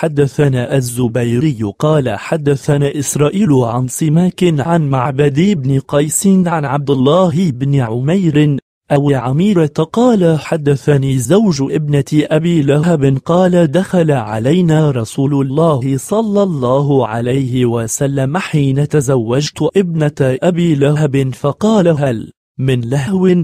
حدثنا الزبيري قال حدثنا إسرائيل عن سماك عن معبد بن قيس عن عبد الله بن عمير أو عميرة قال حدثني زوج ابنة أبي لهب قال دخل علينا رسول الله صلى الله عليه وسلم حين تزوجت ابنة أبي لهب فقال هل من لهو